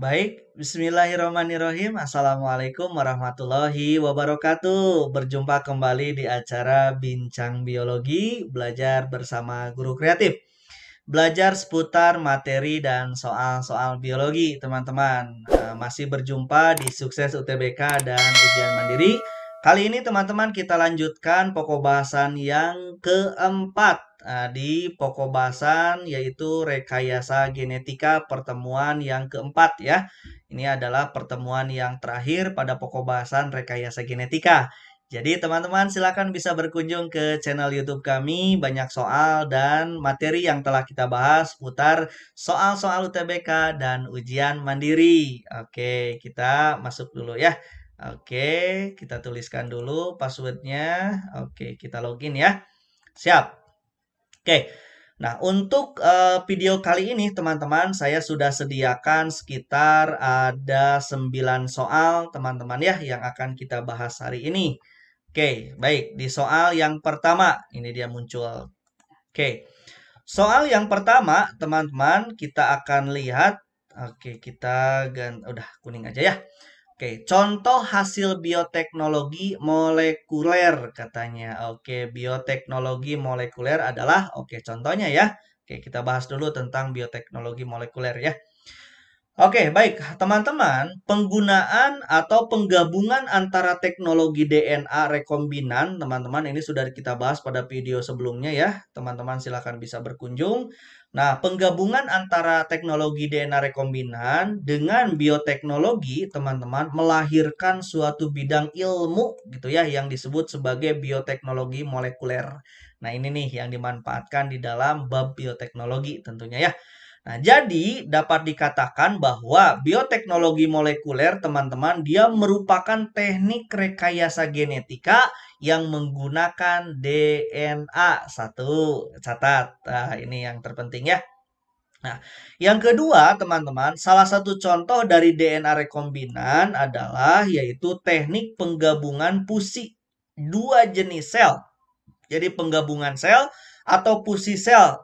Baik, bismillahirrahmanirrahim. Assalamualaikum warahmatullahi wabarakatuh. Berjumpa kembali di acara Bincang Biologi, belajar bersama guru kreatif. Belajar seputar materi dan soal-soal biologi, teman-teman. Eh, masih berjumpa di Sukses UTBK dan Ujian Mandiri. Kali ini teman-teman kita lanjutkan pokok bahasan yang keempat uh, di bahasan yaitu rekayasa genetika pertemuan yang keempat ya. Ini adalah pertemuan yang terakhir pada pokok bahasan rekayasa genetika. Jadi teman-teman silahkan bisa berkunjung ke channel YouTube kami banyak soal dan materi yang telah kita bahas putar soal-soal UTBK dan ujian mandiri. Oke kita masuk dulu ya. Oke kita tuliskan dulu passwordnya. Oke kita login ya. Siap. Oke, nah untuk uh, video kali ini teman-teman saya sudah sediakan sekitar ada 9 soal teman-teman ya yang akan kita bahas hari ini. Oke, baik. Di soal yang pertama, ini dia muncul. Oke, soal yang pertama teman-teman kita akan lihat. Oke, kita gan udah kuning aja ya. Oke, contoh hasil bioteknologi molekuler katanya. Oke, bioteknologi molekuler adalah oke contohnya ya. Oke, kita bahas dulu tentang bioteknologi molekuler ya. Oke, baik teman-teman, penggunaan atau penggabungan antara teknologi DNA rekombinan, teman-teman ini sudah kita bahas pada video sebelumnya ya. Teman-teman Silakan bisa berkunjung. Nah, penggabungan antara teknologi DNA rekombinan dengan bioteknologi, teman-teman, melahirkan suatu bidang ilmu gitu ya yang disebut sebagai bioteknologi molekuler. Nah, ini nih yang dimanfaatkan di dalam bab bioteknologi tentunya ya. Nah, jadi dapat dikatakan bahwa bioteknologi molekuler, teman-teman, dia merupakan teknik rekayasa genetika yang menggunakan DNA. Satu, catat. Nah, ini yang terpenting ya. Nah, yang kedua, teman-teman, salah satu contoh dari DNA rekombinan adalah yaitu teknik penggabungan pusi dua jenis sel. Jadi penggabungan sel atau pusi sel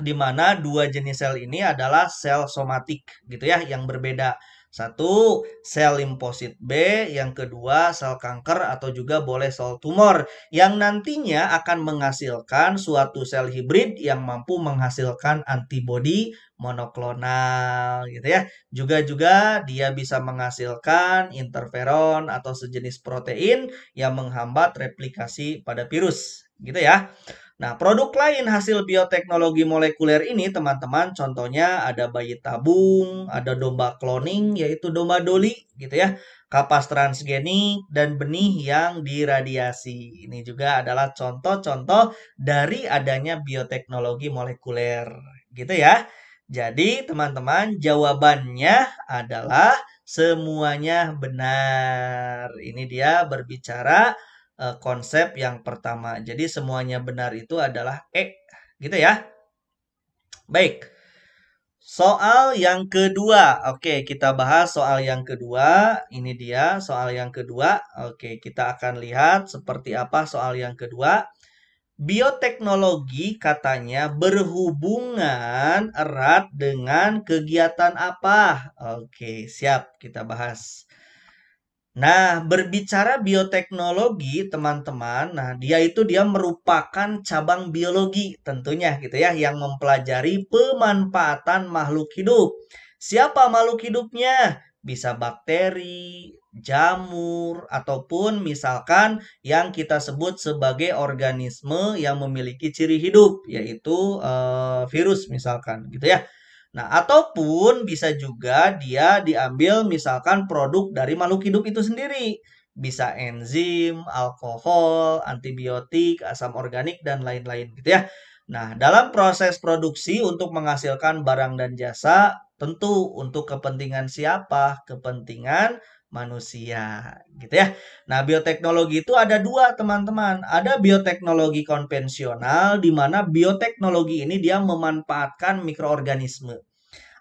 di mana dua jenis sel ini adalah sel somatik gitu ya yang berbeda. Satu, sel limfosit B, yang kedua sel kanker atau juga boleh sel tumor yang nantinya akan menghasilkan suatu sel hibrid yang mampu menghasilkan antibodi monoklonal gitu ya. Juga juga dia bisa menghasilkan interferon atau sejenis protein yang menghambat replikasi pada virus gitu ya. Nah, produk lain hasil bioteknologi molekuler ini, teman-teman, contohnya ada bayi tabung, ada domba cloning, yaitu domba doli, gitu ya, kapas transgenik, dan benih yang diradiasi. Ini juga adalah contoh-contoh dari adanya bioteknologi molekuler, gitu ya. Jadi, teman-teman, jawabannya adalah semuanya benar. Ini dia berbicara Eh, konsep yang pertama. Jadi semuanya benar itu adalah E, gitu ya. Baik. Soal yang kedua. Oke, kita bahas soal yang kedua. Ini dia soal yang kedua. Oke, kita akan lihat seperti apa soal yang kedua. Bioteknologi katanya berhubungan erat dengan kegiatan apa? Oke, siap kita bahas. Nah, berbicara bioteknologi, teman-teman, nah dia itu dia merupakan cabang biologi tentunya gitu ya yang mempelajari pemanfaatan makhluk hidup. Siapa makhluk hidupnya? Bisa bakteri, jamur ataupun misalkan yang kita sebut sebagai organisme yang memiliki ciri hidup yaitu uh, virus misalkan gitu ya. Nah, ataupun bisa juga dia diambil misalkan produk dari makhluk hidup itu sendiri. Bisa enzim, alkohol, antibiotik, asam organik, dan lain-lain gitu ya. Nah, dalam proses produksi untuk menghasilkan barang dan jasa, tentu untuk kepentingan siapa? Kepentingan manusia gitu ya. Nah, bioteknologi itu ada dua teman-teman. Ada bioteknologi konvensional di mana bioteknologi ini dia memanfaatkan mikroorganisme.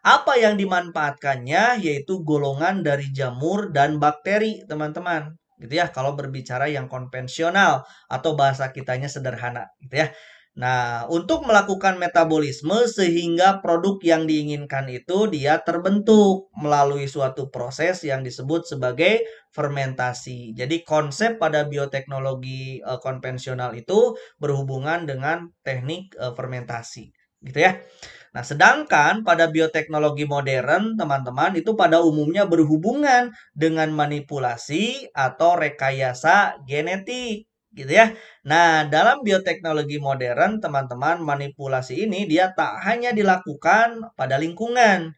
Apa yang dimanfaatkannya yaitu golongan dari jamur dan bakteri, teman-teman. Gitu ya, kalau berbicara yang konvensional atau bahasa kitanya sederhana gitu ya. Nah, untuk melakukan metabolisme sehingga produk yang diinginkan itu dia terbentuk melalui suatu proses yang disebut sebagai fermentasi. Jadi konsep pada bioteknologi e, konvensional itu berhubungan dengan teknik e, fermentasi, gitu ya. Nah, sedangkan pada bioteknologi modern, teman-teman, itu pada umumnya berhubungan dengan manipulasi atau rekayasa genetik gitu ya. Nah, dalam bioteknologi modern, teman-teman, manipulasi ini dia tak hanya dilakukan pada lingkungan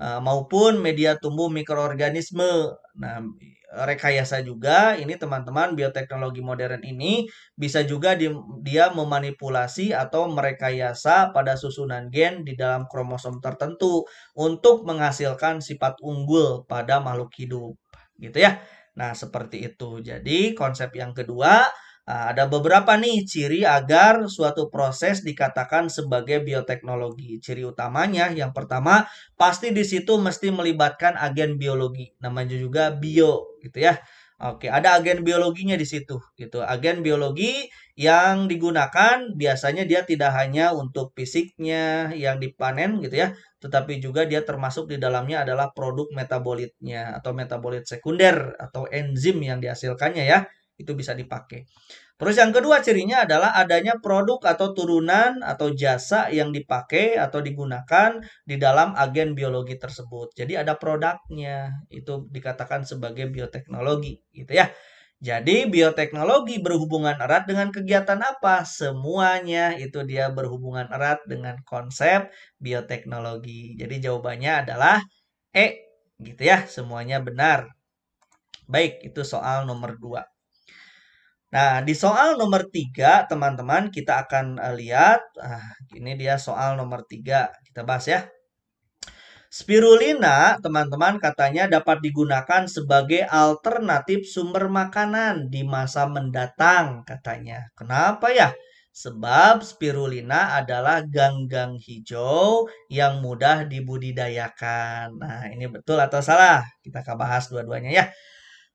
eh, maupun media tumbuh mikroorganisme. Nah, rekayasa juga ini teman-teman bioteknologi modern ini bisa juga di, dia memanipulasi atau merekayasa pada susunan gen di dalam kromosom tertentu untuk menghasilkan sifat unggul pada makhluk hidup gitu ya. Nah, seperti itu. Jadi, konsep yang kedua Nah, ada beberapa nih ciri agar suatu proses dikatakan sebagai bioteknologi. Ciri utamanya yang pertama pasti di situ mesti melibatkan agen biologi. Namanya juga bio gitu ya. Oke, ada agen biologinya di situ gitu. Agen biologi yang digunakan biasanya dia tidak hanya untuk fisiknya yang dipanen gitu ya, tetapi juga dia termasuk di dalamnya adalah produk metabolitnya atau metabolit sekunder atau enzim yang dihasilkannya ya itu bisa dipakai. Terus yang kedua cirinya adalah adanya produk atau turunan atau jasa yang dipakai atau digunakan di dalam agen biologi tersebut. Jadi ada produknya, itu dikatakan sebagai bioteknologi gitu ya. Jadi bioteknologi berhubungan erat dengan kegiatan apa? Semuanya itu dia berhubungan erat dengan konsep bioteknologi. Jadi jawabannya adalah E gitu ya, semuanya benar. Baik, itu soal nomor 2. Nah, di soal nomor tiga teman-teman, kita akan eh, lihat. Ah, ini dia soal nomor tiga Kita bahas ya. Spirulina, teman-teman, katanya dapat digunakan sebagai alternatif sumber makanan di masa mendatang, katanya. Kenapa ya? Sebab spirulina adalah ganggang hijau yang mudah dibudidayakan. Nah, ini betul atau salah? Kita akan bahas dua-duanya ya.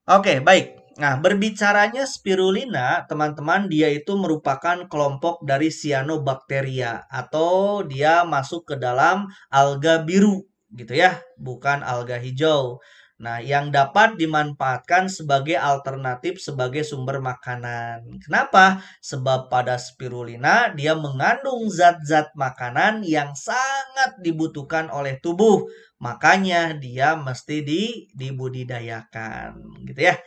Oke, baik. Nah, berbicaranya spirulina, teman-teman, dia itu merupakan kelompok dari cyanobacteria atau dia masuk ke dalam alga biru gitu ya, bukan alga hijau. Nah, yang dapat dimanfaatkan sebagai alternatif sebagai sumber makanan. Kenapa? Sebab pada spirulina dia mengandung zat-zat makanan yang sangat dibutuhkan oleh tubuh. Makanya dia mesti di, dibudidayakan, gitu ya.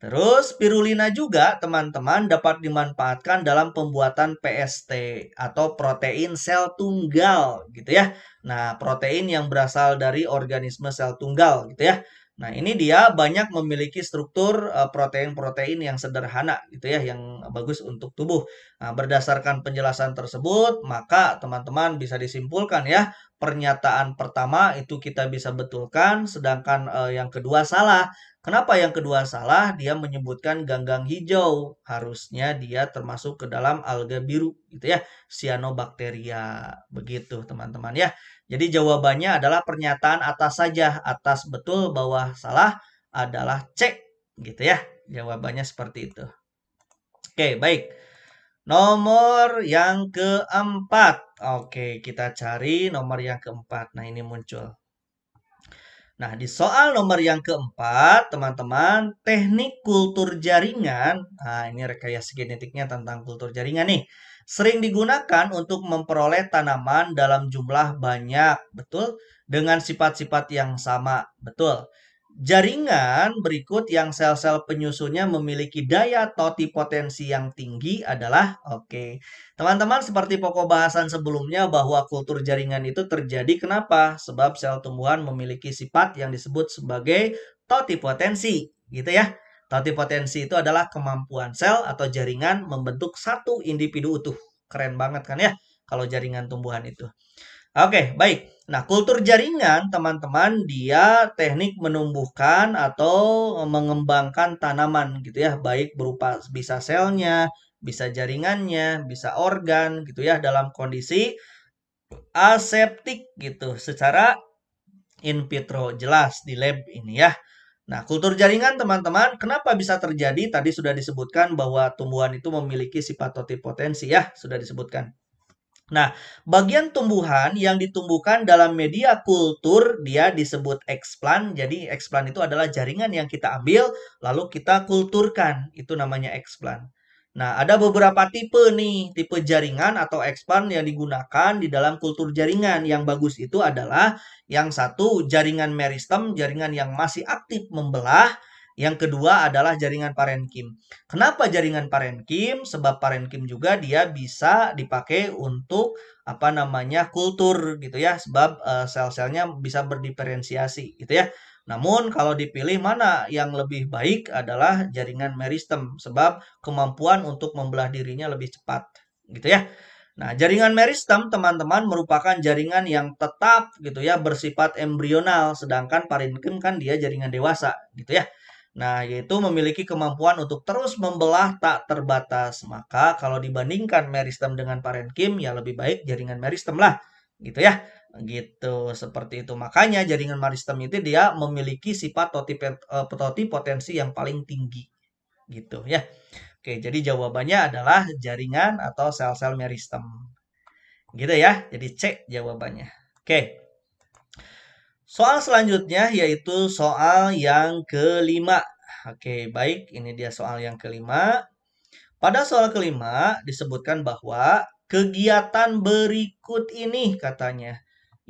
Terus spirulina juga teman-teman dapat dimanfaatkan dalam pembuatan PST atau protein sel tunggal gitu ya. Nah, protein yang berasal dari organisme sel tunggal gitu ya. Nah, ini dia banyak memiliki struktur eh, protein-protein yang sederhana gitu ya yang bagus untuk tubuh. Nah, berdasarkan penjelasan tersebut, maka teman-teman bisa disimpulkan ya, pernyataan pertama itu kita bisa betulkan sedangkan eh, yang kedua salah. Kenapa yang kedua salah? Dia menyebutkan ganggang hijau. Harusnya dia termasuk ke dalam alga biru gitu ya, cyanobacteria. Begitu, teman-teman ya. Jadi jawabannya adalah pernyataan atas saja, atas betul, bawah salah adalah cek, gitu ya. Jawabannya seperti itu. Oke, baik. Nomor yang keempat. Oke, kita cari nomor yang keempat. Nah, ini muncul. Nah, di soal nomor yang keempat, teman-teman, teknik kultur jaringan. Nah, ini rekayasa genetiknya tentang kultur jaringan nih sering digunakan untuk memperoleh tanaman dalam jumlah banyak, betul? Dengan sifat-sifat yang sama, betul? Jaringan berikut yang sel-sel penyusunnya memiliki daya toti potensi yang tinggi adalah oke. Okay. Teman-teman seperti pokok bahasan sebelumnya bahwa kultur jaringan itu terjadi kenapa? Sebab sel tumbuhan memiliki sifat yang disebut sebagai toti potensi, gitu ya. Tapi potensi itu adalah kemampuan sel atau jaringan membentuk satu individu utuh. Keren banget kan ya kalau jaringan tumbuhan itu. Oke, baik. Nah, kultur jaringan, teman-teman, dia teknik menumbuhkan atau mengembangkan tanaman gitu ya, baik berupa bisa selnya, bisa jaringannya, bisa organ gitu ya dalam kondisi aseptik gitu secara in vitro jelas di lab ini ya. Nah, kultur jaringan teman-teman, kenapa bisa terjadi? Tadi sudah disebutkan bahwa tumbuhan itu memiliki sifat totipotensi ya, sudah disebutkan. Nah, bagian tumbuhan yang ditumbuhkan dalam media kultur dia disebut eksplan. Jadi eksplan itu adalah jaringan yang kita ambil lalu kita kulturkan. Itu namanya eksplan. Nah, ada beberapa tipe nih, tipe jaringan atau expand yang digunakan di dalam kultur jaringan. Yang bagus itu adalah yang satu, jaringan meristem, jaringan yang masih aktif membelah. Yang kedua adalah jaringan parenkim. Kenapa jaringan parenkim? Sebab parenkim juga dia bisa dipakai untuk apa namanya kultur gitu ya, sebab uh, sel-selnya bisa berdiferensiasi gitu ya. Namun kalau dipilih mana yang lebih baik adalah jaringan meristem sebab kemampuan untuk membelah dirinya lebih cepat gitu ya. Nah, jaringan meristem teman-teman merupakan jaringan yang tetap gitu ya bersifat embrional sedangkan parenkim kan dia jaringan dewasa gitu ya. Nah, yaitu memiliki kemampuan untuk terus membelah tak terbatas. Maka kalau dibandingkan meristem dengan parenkim ya lebih baik jaringan meristem lah gitu ya gitu seperti itu makanya jaringan maristem itu dia memiliki sifat toti, e, toti potensi yang paling tinggi gitu ya oke jadi jawabannya adalah jaringan atau sel-sel meristem gitu ya jadi cek jawabannya oke soal selanjutnya yaitu soal yang kelima oke baik ini dia soal yang kelima pada soal kelima disebutkan bahwa kegiatan berikut ini katanya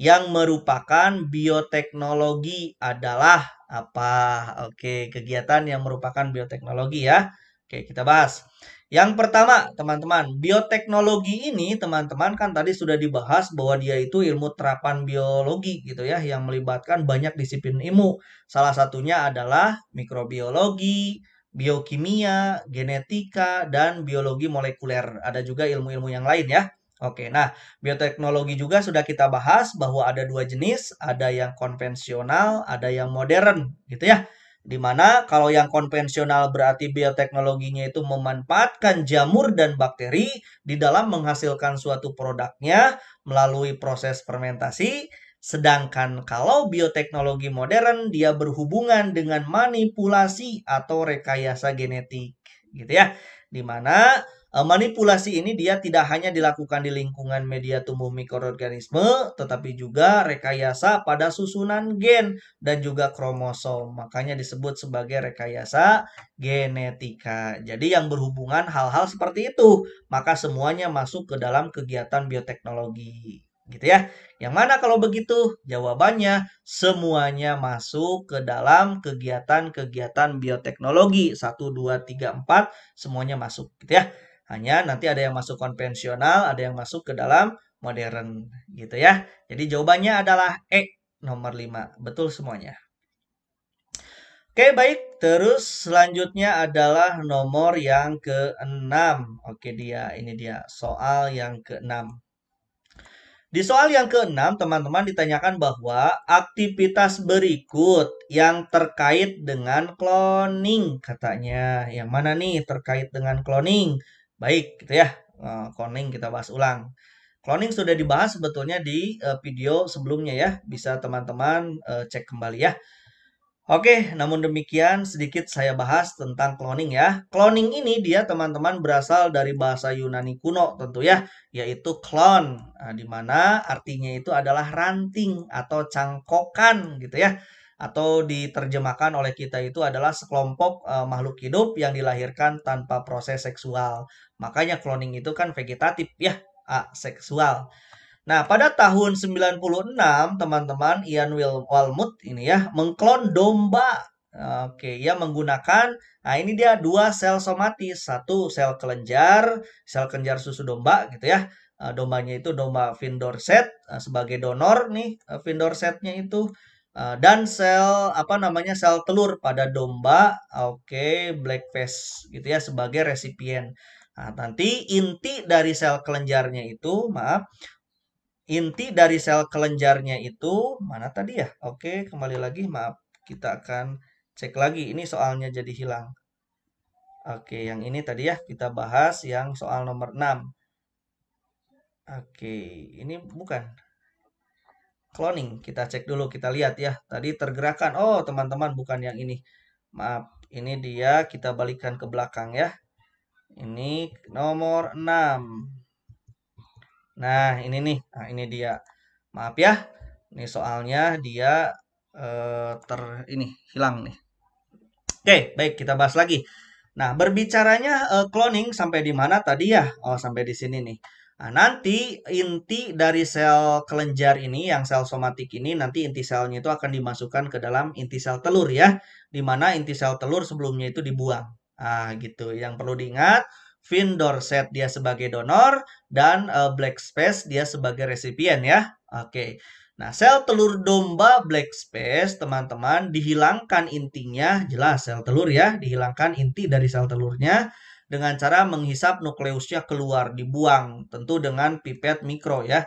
yang merupakan bioteknologi adalah apa? Oke, kegiatan yang merupakan bioteknologi ya. Oke, kita bahas. Yang pertama, teman-teman, bioteknologi ini teman-teman kan tadi sudah dibahas bahwa dia itu ilmu terapan biologi gitu ya yang melibatkan banyak disiplin ilmu. Salah satunya adalah mikrobiologi, biokimia, genetika, dan biologi molekuler. Ada juga ilmu-ilmu yang lain ya. Oke, nah bioteknologi juga sudah kita bahas bahwa ada dua jenis, ada yang konvensional, ada yang modern, gitu ya. Dimana kalau yang konvensional berarti bioteknologinya itu memanfaatkan jamur dan bakteri di dalam menghasilkan suatu produknya melalui proses fermentasi. Sedangkan kalau bioteknologi modern dia berhubungan dengan manipulasi atau rekayasa genetik, gitu ya. Dimana Eh, manipulasi ini dia tidak hanya dilakukan di lingkungan media tumbuh mikroorganisme, tetapi juga rekayasa pada susunan gen dan juga kromosom. Makanya disebut sebagai rekayasa genetika. Jadi yang berhubungan hal-hal seperti itu, maka semuanya masuk ke dalam kegiatan bioteknologi. Gitu ya. Yang mana kalau begitu jawabannya semuanya masuk ke dalam kegiatan-kegiatan bioteknologi 1 2 3 4 semuanya masuk gitu ya. Hanya nanti ada yang masuk konvensional, ada yang masuk ke dalam modern gitu ya. Jadi jawabannya adalah E nomor 5. Betul semuanya. Oke, baik. Terus selanjutnya adalah nomor yang ke-6. Oke, dia ini dia soal yang ke-6. Di soal yang ke-6, teman-teman ditanyakan bahwa aktivitas berikut yang terkait dengan cloning katanya. Yang mana nih terkait dengan cloning? baik gitu ya eh, cloning kita bahas ulang cloning sudah dibahas sebetulnya di eh, video sebelumnya ya bisa teman-teman eh, cek kembali ya Oke, namun demikian sedikit saya bahas tentang cloning ya. Cloning ini dia teman-teman berasal dari bahasa Yunani kuno tentu ya, yaitu klon, nah, di artinya itu adalah ranting atau cangkokan gitu ya atau diterjemahkan oleh kita itu adalah sekelompok e, makhluk hidup yang dilahirkan tanpa proses seksual. Makanya cloning itu kan vegetatif ya, aseksual. Nah, pada tahun 96, teman-teman, Ian Will Walmut ini ya, mengklon domba. Oke, ia menggunakan, nah ini dia dua sel somatis. Satu sel kelenjar, sel kelenjar susu domba gitu ya. Eh, dombanya itu domba Vindorset eh, sebagai donor nih, Vindorsetnya itu. Eh, dan sel apa namanya sel telur pada domba, oke okay, blackface gitu ya sebagai resipien. Nah, nanti inti dari sel kelenjarnya itu, maaf, inti dari sel kelenjarnya itu mana tadi ya? Oke, okay, kembali lagi, maaf, kita akan cek lagi. Ini soalnya jadi hilang. Oke, okay, yang ini tadi ya kita bahas yang soal nomor 6. Oke, ini bukan cloning. Kita cek dulu, kita lihat ya. Tadi tergerakkan. Oh, teman-teman bukan yang ini. Maaf, ini dia kita balikkan ke belakang ya. Ini nomor 6. Nah, ini nih. Nah, ini dia. Maaf ya. Ini soalnya dia eh, ter ini hilang nih. Oke, baik kita bahas lagi. Nah, berbicaranya eh, cloning sampai di mana tadi ya? Oh, sampai di sini nih. Nah, nanti inti dari sel kelenjar ini, yang sel somatik ini, nanti inti selnya itu akan dimasukkan ke dalam inti sel telur ya, Dimana inti sel telur sebelumnya itu dibuang. Nah, gitu. Yang perlu diingat, Fin Dorset dia sebagai donor dan uh, Black Space dia sebagai resipien ya. Oke. Nah, sel telur domba black space, teman-teman, dihilangkan intinya, jelas sel telur ya, dihilangkan inti dari sel telurnya dengan cara menghisap nukleusnya keluar, dibuang, tentu dengan pipet mikro ya.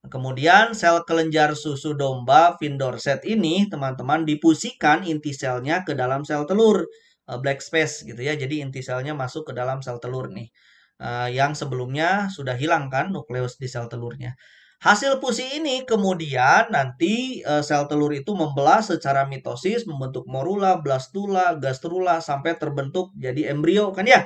Kemudian sel kelenjar susu domba Vindorset ini teman-teman dipusikan inti selnya ke dalam sel telur eh, black space gitu ya. Jadi inti selnya masuk ke dalam sel telur nih. Eh, yang sebelumnya sudah hilang kan nukleus di sel telurnya. Hasil pusi ini kemudian nanti eh, sel telur itu membelah secara mitosis membentuk morula, blastula, gastrula sampai terbentuk jadi embrio kan ya.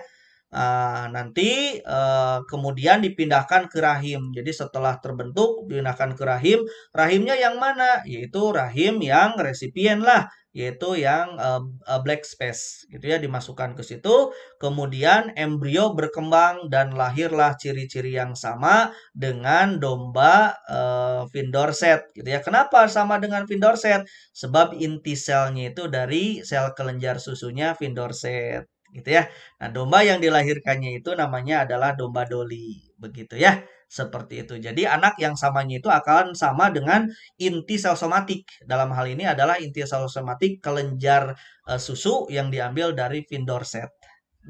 Ah, nanti eh, kemudian dipindahkan ke rahim. Jadi setelah terbentuk dipindahkan ke rahim, rahimnya yang mana? Yaitu rahim yang resipien lah, yaitu yang eh, eh black space gitu ya dimasukkan ke situ. Kemudian embrio berkembang dan lahirlah ciri-ciri yang sama dengan domba eh, fin dorset, gitu ya. Kenapa sama dengan fin dorset? Sebab inti selnya itu dari sel kelenjar susunya fin dorset gitu ya. Nah, domba yang dilahirkannya itu namanya adalah domba doli, begitu ya. Seperti itu. Jadi anak yang samanya itu akan sama dengan inti sel somatik. Dalam hal ini adalah inti sel somatik kelenjar uh, susu yang diambil dari dorset.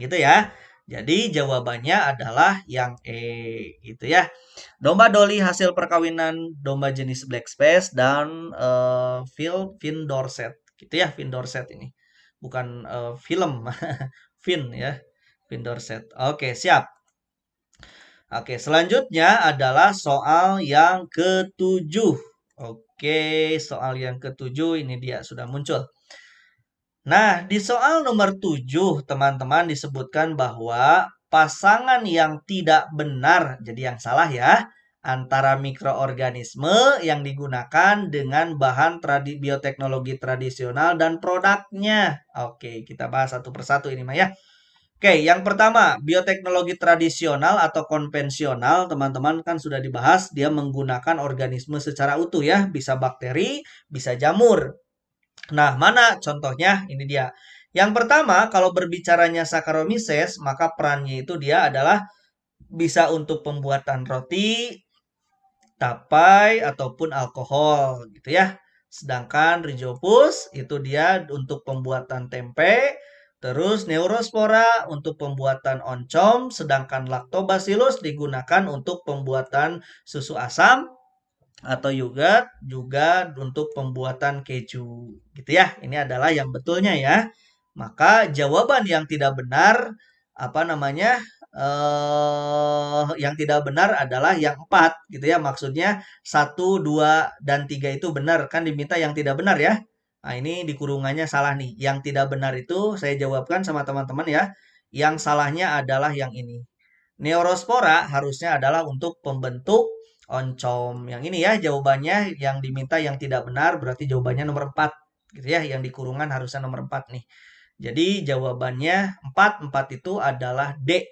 Gitu ya. Jadi jawabannya adalah yang E gitu ya. Domba doli hasil perkawinan domba jenis black space dan uh, eh, fin dorset. gitu ya dorset ini. Bukan uh, film Vin ya. Vin Dorset. Oke, siap. Oke, selanjutnya adalah soal yang ketujuh. Oke, soal yang ketujuh ini dia sudah muncul. Nah, di soal nomor tujuh teman-teman disebutkan bahwa pasangan yang tidak benar, jadi yang salah ya, antara mikroorganisme yang digunakan dengan bahan tradi bioteknologi tradisional dan produknya. Oke, kita bahas satu persatu ini Maya. Oke, yang pertama, bioteknologi tradisional atau konvensional, teman-teman kan sudah dibahas, dia menggunakan organisme secara utuh ya, bisa bakteri, bisa jamur. Nah, mana contohnya? Ini dia. Yang pertama, kalau berbicaranya Saccharomyces, maka perannya itu dia adalah bisa untuk pembuatan roti, tapai ataupun alkohol gitu ya. Sedangkan Rhizopus itu dia untuk pembuatan tempe, terus Neurospora untuk pembuatan oncom, sedangkan Lactobacillus digunakan untuk pembuatan susu asam atau yogurt juga untuk pembuatan keju gitu ya. Ini adalah yang betulnya ya. Maka jawaban yang tidak benar apa namanya eh, yang tidak benar adalah yang empat gitu ya maksudnya satu dua dan tiga itu benar kan diminta yang tidak benar ya nah ini dikurungannya salah nih yang tidak benar itu saya jawabkan sama teman-teman ya yang salahnya adalah yang ini Neurospora harusnya adalah untuk pembentuk oncom yang ini ya jawabannya yang diminta yang tidak benar berarti jawabannya nomor 4 gitu ya yang di harusnya nomor 4 nih jadi jawabannya 4 4 itu adalah D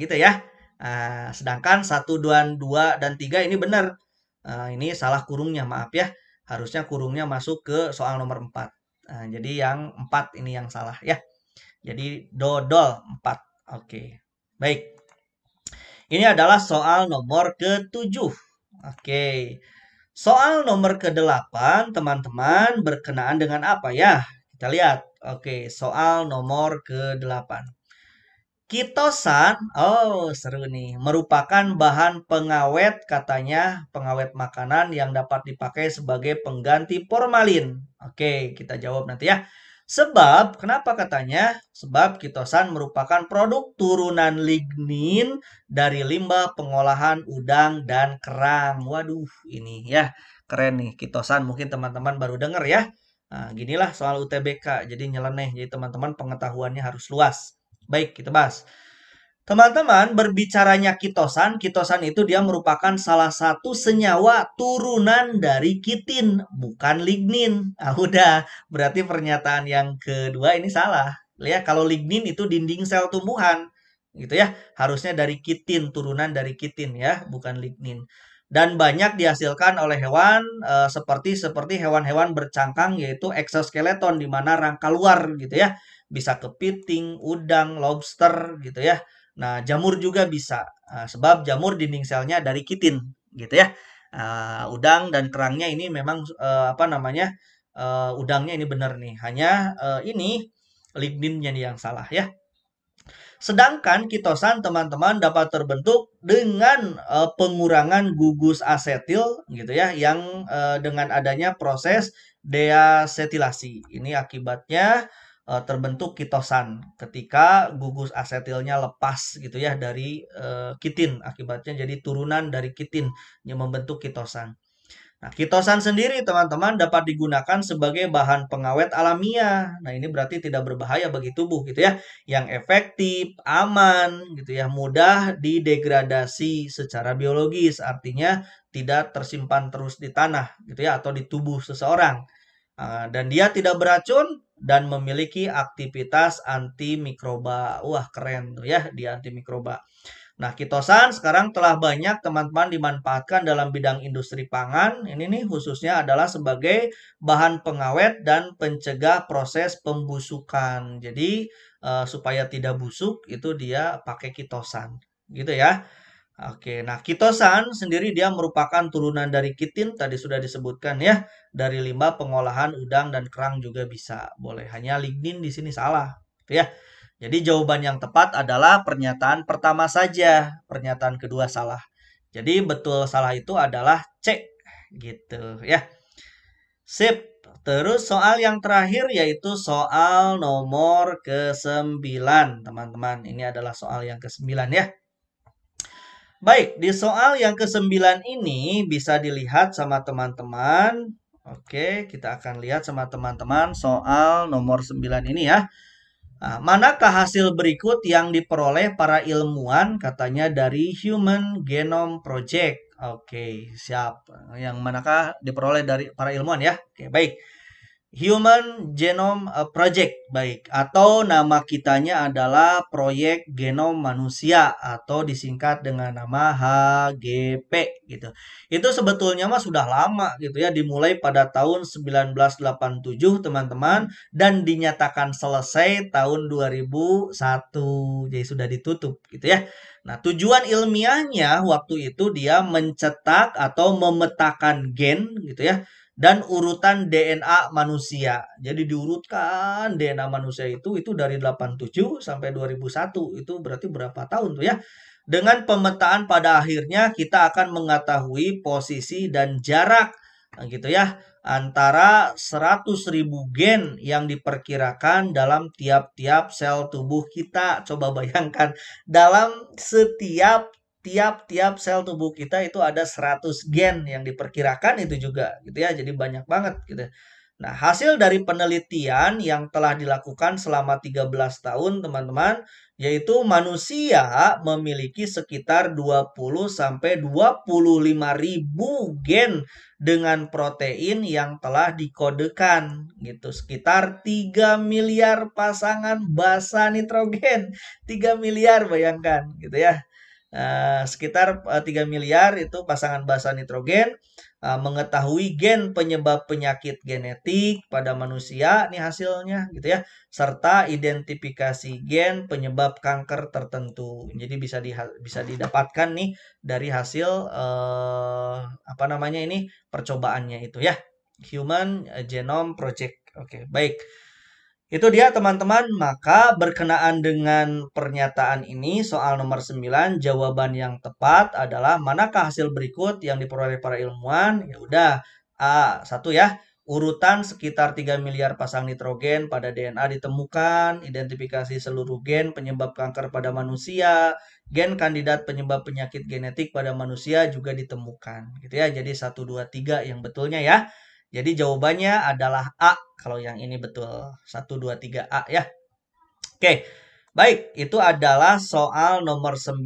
gitu ya. Uh, sedangkan 1, 2, 2, dan 3 ini benar. Uh, ini salah kurungnya, maaf ya. Harusnya kurungnya masuk ke soal nomor 4. Uh, eh, jadi yang 4 ini yang salah ya. Jadi dodol 4. Oke, okay. baik. Ini adalah soal nomor ke-7. Oke. Okay. Soal nomor ke-8, teman-teman, berkenaan dengan apa ya? Kita lihat. Oke, okay, soal nomor ke-8. Oke. Kitosan, oh seru nih, merupakan bahan pengawet katanya, pengawet makanan yang dapat dipakai sebagai pengganti formalin. Oke, kita jawab nanti ya. Sebab, kenapa katanya? Sebab kitosan merupakan produk turunan lignin dari limbah pengolahan udang dan kerang. Waduh, ini ya keren nih kitosan. Mungkin teman-teman baru dengar ya. Nah, ginilah soal UTBK. Jadi nyeleneh. Jadi teman-teman pengetahuannya harus luas. Baik, kita bahas. Teman-teman, berbicaranya kitosan, kitosan itu dia merupakan salah satu senyawa turunan dari kitin, bukan lignin. Ah, udah, berarti pernyataan yang kedua ini salah. Ya, kalau lignin itu dinding sel tumbuhan, gitu ya. Harusnya dari kitin, turunan dari kitin ya, bukan lignin. Dan banyak dihasilkan oleh hewan e, seperti seperti hewan-hewan bercangkang yaitu exoskeleton di mana rangka luar gitu ya bisa kepiting, udang, lobster gitu ya. Nah, jamur juga bisa eh, sebab jamur dinding selnya dari kitin gitu ya. Eh, udang dan kerangnya ini memang eh, apa namanya? udangnya ini benar nih. Hanya ini ligninnya yang salah ya. Sedangkan kitosan teman-teman dapat terbentuk dengan pengurangan gugus asetil gitu ya yang dengan adanya proses deasetilasi. Ini akibatnya Eh, terbentuk kitosan ketika gugus asetilnya lepas gitu ya dari uh, kitin akibatnya jadi turunan dari kitin yang membentuk kitosan. Nah, kitosan sendiri teman-teman dapat digunakan sebagai bahan pengawet alamiah. Nah, ini berarti tidak berbahaya bagi tubuh gitu ya, yang efektif, aman gitu ya, mudah didegradasi secara biologis, artinya tidak tersimpan terus di tanah gitu ya atau di tubuh seseorang. Ah, dan dia tidak beracun dan memiliki aktivitas antimikroba. Wah, keren tuh ya di antimikroba. Nah, kitosan sekarang telah banyak teman-teman dimanfaatkan dalam bidang industri pangan. Ini nih khususnya adalah sebagai bahan pengawet dan pencegah proses pembusukan. Jadi, eh, supaya tidak busuk itu dia pakai kitosan. Gitu ya. Oke, nah kitosan sendiri dia merupakan turunan dari kitin tadi sudah disebutkan ya dari limbah pengolahan udang dan kerang juga bisa boleh hanya lignin di sini salah gitu ya. Jadi jawaban yang tepat adalah pernyataan pertama saja, pernyataan kedua salah. Jadi betul salah itu adalah C gitu ya. Sip. Terus soal yang terakhir yaitu soal nomor ke-9, teman-teman. Ini adalah soal yang ke-9 ya. Baik, di soal yang ke-9 ini bisa dilihat sama teman-teman. Oke, kita akan lihat sama teman-teman soal nomor 9 ini ya. Nah, manakah hasil berikut yang diperoleh para ilmuwan katanya dari Human Genome Project? Oke, siap. Yang manakah diperoleh dari para ilmuwan ya? Oke, baik. Human Genome eh, Project baik atau nama kitanya adalah Proyek Genom Manusia atau disingkat dengan nama HGP gitu. Itu sebetulnya mah sudah lama gitu ya dimulai pada tahun 1987 teman-teman dan dinyatakan selesai tahun 2001. Jadi sudah ditutup gitu ya. Nah, tujuan ilmiahnya waktu itu dia mencetak atau memetakan gen gitu ya dan urutan DNA manusia. Jadi diurutkan DNA manusia itu itu dari 87 sampai 2001 itu berarti berapa tahun tuh ya? Dengan pemetaan pada akhirnya kita akan mengetahui posisi dan jarak nah gitu ya antara 100.000 gen yang diperkirakan dalam tiap-tiap sel tubuh kita. Coba bayangkan dalam setiap tiap-tiap sel tubuh kita itu ada 100 gen yang diperkirakan itu juga gitu ya. Jadi banyak banget gitu. Nah, hasil dari penelitian yang telah dilakukan selama 13 tahun, teman-teman, yaitu manusia memiliki sekitar 20 sampai 25 ribu gen dengan protein yang telah dikodekan gitu sekitar 3 miliar pasangan basa nitrogen 3 miliar bayangkan gitu ya Eh, sekitar eh, tiga 3 miliar itu pasangan basa nitrogen eh, mengetahui gen penyebab penyakit genetik pada manusia nih hasilnya gitu ya serta identifikasi gen penyebab kanker tertentu jadi bisa di, bisa didapatkan nih dari hasil eh, apa namanya ini percobaannya itu ya Human Genome Project oke okay, baik itu dia teman-teman, maka berkenaan dengan pernyataan ini soal nomor 9 jawaban yang tepat adalah manakah hasil berikut yang diperoleh para ilmuwan? Ya udah A satu ya. Urutan sekitar 3 miliar pasang nitrogen pada DNA ditemukan, identifikasi seluruh gen penyebab kanker pada manusia, gen kandidat penyebab penyakit genetik pada manusia juga ditemukan. Gitu ya. Jadi 1 2 3 yang betulnya ya. Jadi jawabannya adalah A kalau yang ini betul. 1 2 3 A ya. Oke. Baik, itu adalah soal nomor 9.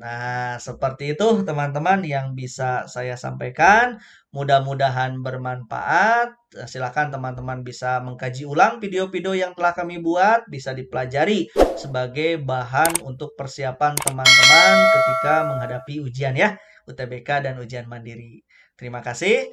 Nah, seperti itu teman-teman yang bisa saya sampaikan. Mudah-mudahan bermanfaat. Silakan teman-teman bisa mengkaji ulang video-video yang telah kami buat, bisa dipelajari sebagai bahan untuk persiapan teman-teman ketika menghadapi ujian ya, UTBK dan ujian mandiri. Terima kasih.